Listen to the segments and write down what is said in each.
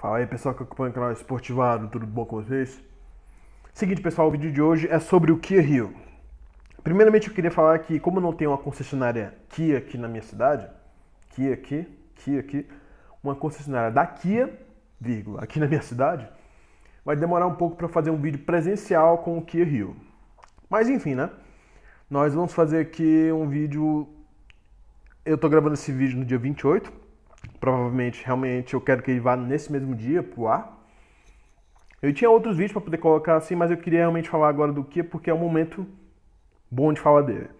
Fala aí pessoal que acompanha o canal Esportivado, tudo bom com vocês? Seguinte pessoal, o vídeo de hoje é sobre o Kia Rio. Primeiramente eu queria falar que como não tem uma concessionária Kia aqui na minha cidade, Kia aqui, Kia aqui, uma concessionária da Kia, vírgula, aqui na minha cidade, vai demorar um pouco para fazer um vídeo presencial com o Kia Rio. Mas enfim, né? Nós vamos fazer aqui um vídeo. Eu estou gravando esse vídeo no dia 28. Provavelmente, realmente, eu quero que ele vá nesse mesmo dia pro ar. Eu tinha outros vídeos para poder colocar assim, mas eu queria realmente falar agora do Kia porque é um momento bom de falar dele.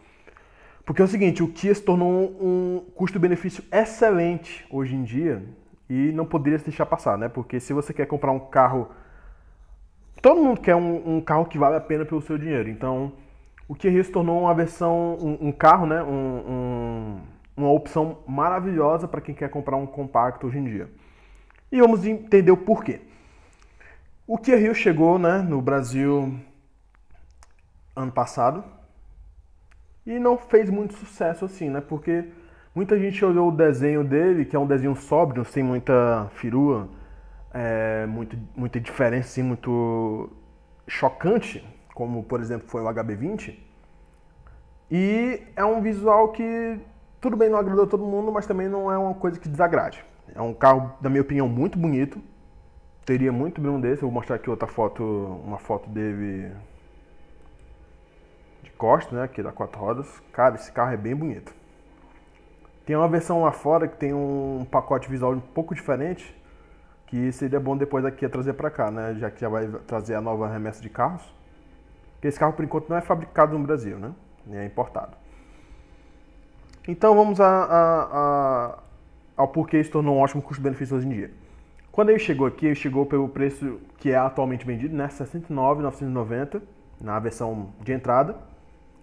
Porque é o seguinte, o Kia se tornou um custo-benefício excelente hoje em dia e não poderia se deixar passar, né? Porque se você quer comprar um carro, todo mundo quer um, um carro que vale a pena pelo seu dinheiro. Então, o Kia Rio se tornou uma versão, um, um carro, né? um, um uma opção maravilhosa para quem quer comprar um compacto hoje em dia. E vamos entender o porquê. O Kia Rio chegou né, no Brasil ano passado e não fez muito sucesso assim, né? Porque muita gente olhou o desenho dele, que é um desenho sóbrio, sem muita firua, é, muito, muita diferença, assim, muito chocante, como por exemplo foi o HB20. E é um visual que tudo bem, não agradou todo mundo, mas também não é uma coisa que desagrade. É um carro, na minha opinião, muito bonito. Teria muito bem um desse. Eu vou mostrar aqui outra foto, uma foto dele de costa, né? Aqui da quatro rodas. Cara, esse carro é bem bonito. Tem uma versão lá fora que tem um pacote visual um pouco diferente, que seria bom depois aqui trazer para cá, né? Já que já vai trazer a nova remessa de carros. Porque esse carro por enquanto não é fabricado no Brasil, né? Nem é importado. Então vamos a, a, a, ao porquê se tornou um ótimo custo-benefício hoje em dia. Quando ele chegou aqui, ele chegou pelo preço que é atualmente vendido, né? 69,990 na versão de entrada,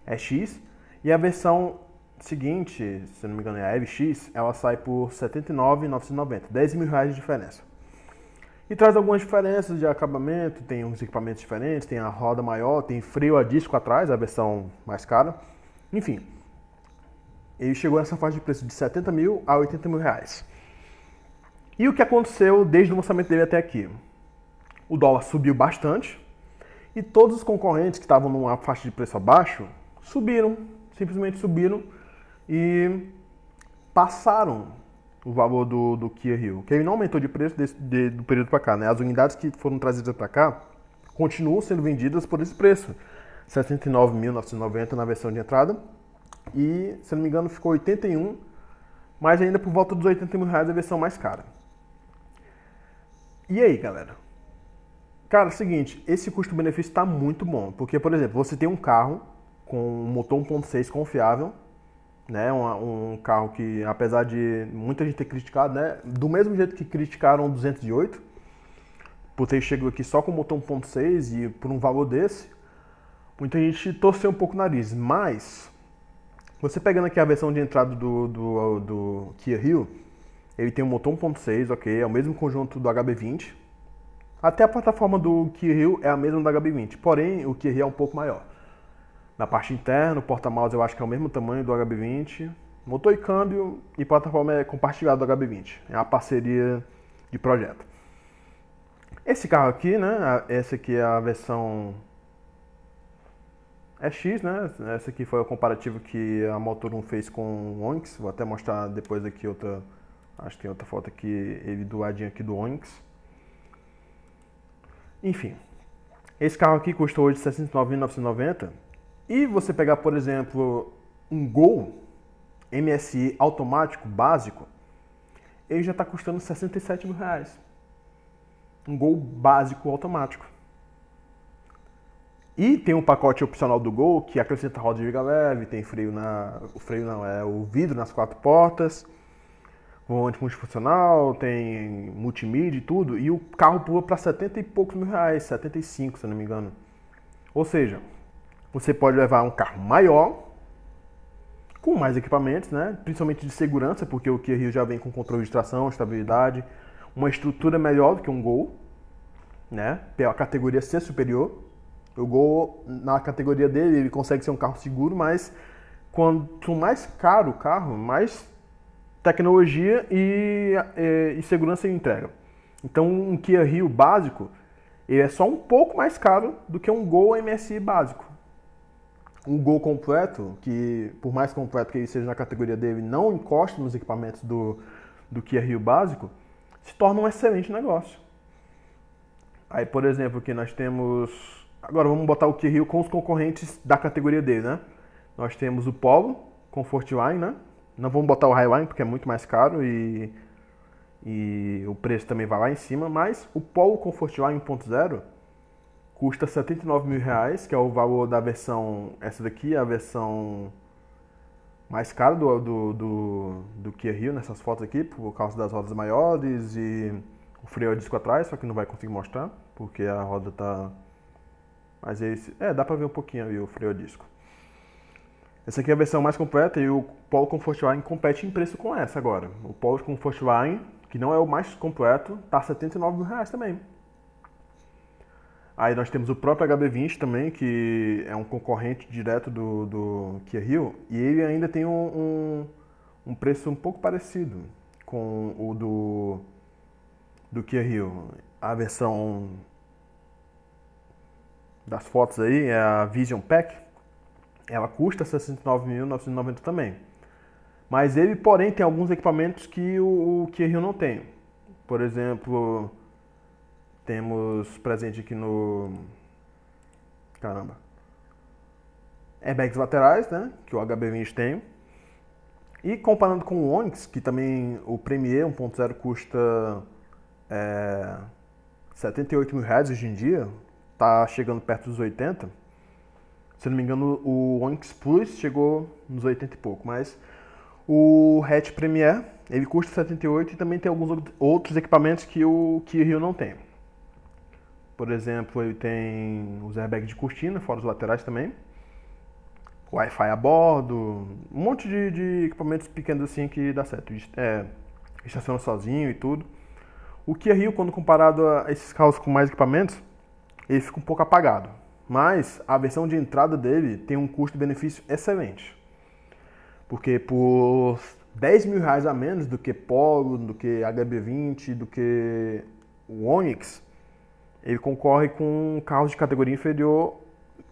é X. E a versão seguinte, se não me engano é a EVX, ela sai por 79,990, 10 mil reais de diferença. E traz algumas diferenças de acabamento, tem uns equipamentos diferentes, tem a roda maior, tem freio a disco atrás, a versão mais cara. Enfim, ele chegou nessa faixa de preço de 70 mil a 80 mil reais. E o que aconteceu desde o lançamento dele até aqui? O dólar subiu bastante e todos os concorrentes que estavam numa faixa de preço abaixo subiram, simplesmente subiram e passaram o valor do, do Kia Rio, que ele não aumentou de preço desse, de, do período para cá. Né? As unidades que foram trazidas para cá continuam sendo vendidas por esse preço, 69.990 na versão de entrada e, se não me engano, ficou 81, mas ainda por volta dos 80 mil reais a versão mais cara. E aí, galera? Cara, é o seguinte, esse custo-benefício está muito bom, porque, por exemplo, você tem um carro com um motor 1.6 confiável, né? Um, um, carro que, apesar de muita gente ter criticado, né? Do mesmo jeito que criticaram o 208, por ter chegado aqui só com motor 1.6 e por um valor desse, muita gente torceu um pouco o nariz. Mas você pegando aqui a versão de entrada do, do, do Kia Rio, ele tem um motor 1.6, ok, é o mesmo conjunto do HB20. Até a plataforma do Kia Rio é a mesma do HB20, porém o Kia Rio é um pouco maior. Na parte interna, o porta-mouse eu acho que é o mesmo tamanho do HB20. Motor e câmbio e plataforma é compartilhado do HB20. É uma parceria de projeto. Esse carro aqui, né? Essa aqui é a versão é X, né? Essa aqui foi o comparativo que a Motor 1 fez com o Onix. Vou até mostrar depois aqui outra. Acho que tem outra foto aqui, ele aqui do Onix. Enfim, esse carro aqui custou hoje R$ 69.990. E você pegar, por exemplo, um Gol MSI automático básico, ele já está custando R$ 67.000. mil reais. Um Gol básico automático. E tem um pacote opcional do Gol que acrescenta roda de viga leve, tem freio na. O freio não, é o vidro nas quatro portas, volante multifuncional, tem multimídia e tudo. E o carro pula para 70 e poucos mil reais, 75 se não me engano. Ou seja, você pode levar um carro maior, com mais equipamentos, né? principalmente de segurança, porque o Kia Rio já vem com controle de tração, estabilidade, uma estrutura melhor do que um Gol, né? pela categoria C superior. O Gol, na categoria dele, ele consegue ser um carro seguro, mas quanto mais caro o carro, mais tecnologia e, e, e segurança ele entrega. Então, um Kia Rio básico, ele é só um pouco mais caro do que um Gol MSI básico. Um Gol completo, que por mais completo que ele seja na categoria dele, não encosta nos equipamentos do, do Kia Rio básico, se torna um excelente negócio. Aí, por exemplo, aqui nós temos Agora vamos botar o Q-Rio com os concorrentes da categoria D, né? Nós temos o Polo, Comfort Line, né? Não vamos botar o Highline porque é muito mais caro e, e o preço também vai lá em cima, mas o Polo Comfort Line 1.0 custa R$ 79 mil, reais, que é o valor da versão, essa daqui é a versão mais cara do, do, do, do Kia Rio nessas fotos aqui, por causa das rodas maiores e o freio é disco atrás, só que não vai conseguir mostrar, porque a roda tá mas esse, é, dá pra ver um pouquinho ali o freio a disco. Essa aqui é a versão mais completa e o Polo Line compete em preço com essa agora. O Polo Line que não é o mais completo, tá R$ 79 reais também. Aí nós temos o próprio HB20 também, que é um concorrente direto do, do Kia Rio, e ele ainda tem um, um, um preço um pouco parecido com o do, do Kia Rio. A versão das fotos aí, é a Vision Pack, ela custa 69.990 também. Mas ele, porém, tem alguns equipamentos que o, o não tem. Por exemplo, temos presente aqui no... Caramba. Airbags laterais, né? Que o HB20 tem. E comparando com o Onix, que também o Premier 1.0 custa é, 78 mil reais hoje em dia, tá chegando perto dos 80. Se não me engano, o Onix Plus chegou nos 80 e pouco, mas o hatch Premier, ele custa 78 e também tem alguns outros equipamentos que o Kia Rio não tem. Por exemplo, ele tem os airbags de cortina, fora os laterais também. Wi-Fi a bordo, um monte de, de, equipamentos pequenos assim que dá certo. É, estaciona sozinho e tudo. O Kia Rio, quando comparado a esses carros com mais equipamentos, ele fica um pouco apagado. Mas a versão de entrada dele tem um custo-benefício excelente. Porque por 10 mil reais a menos do que Polo, do que HB20, do que o Onix, ele concorre com carros de categoria inferior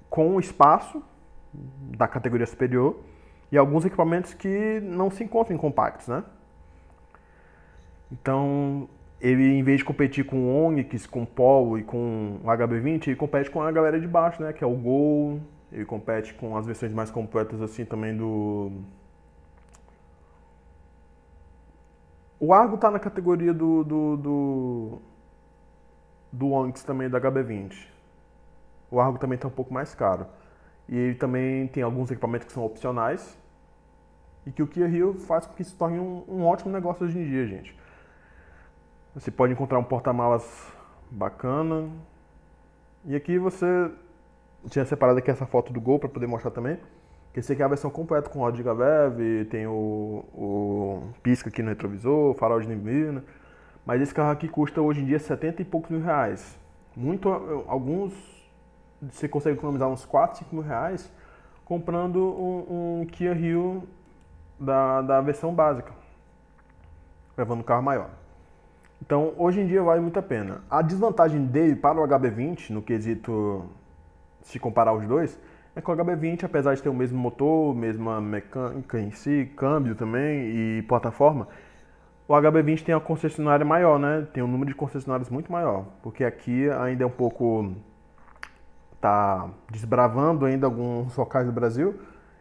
com espaço da categoria superior e alguns equipamentos que não se encontram em compactos, né? Então, ele, em vez de competir com o Onyx, com o Polo e com o HB20, ele compete com a galera de baixo, né? Que é o Gol, ele compete com as versões mais completas, assim, também do... O Argo tá na categoria do... do, do, do Onyx também, da HB20. O Argo também tá um pouco mais caro. E ele também tem alguns equipamentos que são opcionais. E que o Kia Rio faz com que se torne um, um ótimo negócio hoje em dia, gente. Você pode encontrar um porta-malas bacana. E aqui você tinha separado aqui essa foto do Gol para poder mostrar também. Que esse aqui é a versão completa com áudio de Gavev, tem o, o pisca aqui no retrovisor, farol de neblina. Mas esse carro aqui custa hoje em dia 70 e poucos mil reais. Muito, alguns você consegue economizar uns 4, 5 mil reais comprando um, um Kia Rio da, da versão básica, levando um carro maior. Então, hoje em dia vale muito a pena. A desvantagem dele para o HB20, no quesito se comparar os dois, é que o HB20, apesar de ter o mesmo motor, mesma mecânica em si, câmbio também e plataforma, o HB20 tem uma concessionária maior, né? Tem um número de concessionárias muito maior, porque aqui ainda é um pouco tá desbravando ainda alguns locais do Brasil,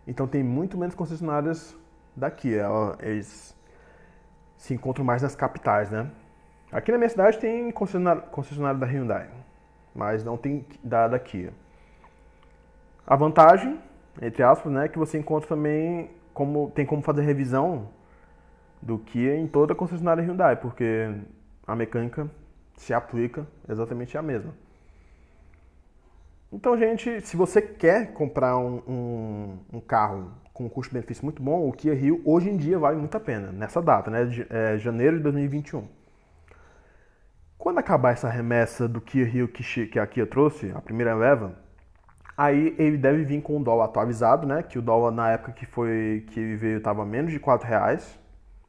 então tem muito menos concessionárias daqui. É, eles se encontram mais nas capitais, né? Aqui na minha cidade tem concessionário, concessionário da Hyundai, mas não tem da, da Kia. A vantagem, entre aspas, né, é que você encontra também como tem como fazer revisão do Kia em toda a concessionária Hyundai, porque a mecânica se aplica exatamente a mesma. Então, gente, se você quer comprar um, um, um carro com um custo-benefício muito bom, o Kia Rio hoje em dia vale muito a pena, nessa data, né, de, é, janeiro de 2021. Quando acabar essa remessa do Kia Rio que a Kia trouxe, a primeira leva, aí ele deve vir com o dólar atualizado, né? Que o dólar na época que foi que ele veio estava menos de quatro reais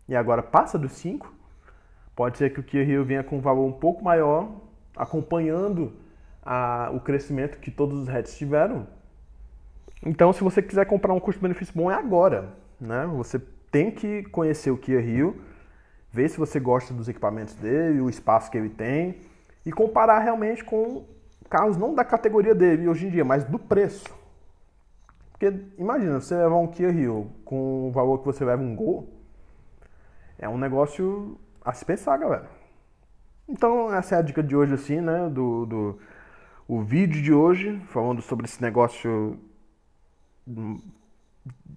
e agora passa dos cinco. Pode ser que o Rio venha com um valor um pouco maior, acompanhando a, o crescimento que todos os heads tiveram. Então, se você quiser comprar um custo-benefício bom, é agora. Né? Você tem que conhecer o Kia Rio ver se você gosta dos equipamentos dele, o espaço que ele tem e comparar realmente com carros não da categoria dele hoje em dia, mas do preço. Porque imagina, você levar um Kia Rio com o valor que você leva um Gol, é um negócio a se pensar, galera. Então essa é a dica de hoje assim, né, do, do o vídeo de hoje, falando sobre esse negócio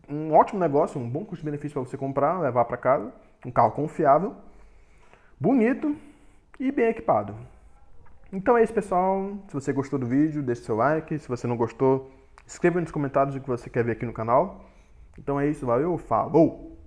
um ótimo negócio, um bom custo-benefício para você comprar, levar para casa, um carro confiável, bonito e bem equipado. Então é isso, pessoal. Se você gostou do vídeo, deixe seu like. Se você não gostou, escreva nos comentários o que você quer ver aqui no canal. Então é isso, valeu, falou!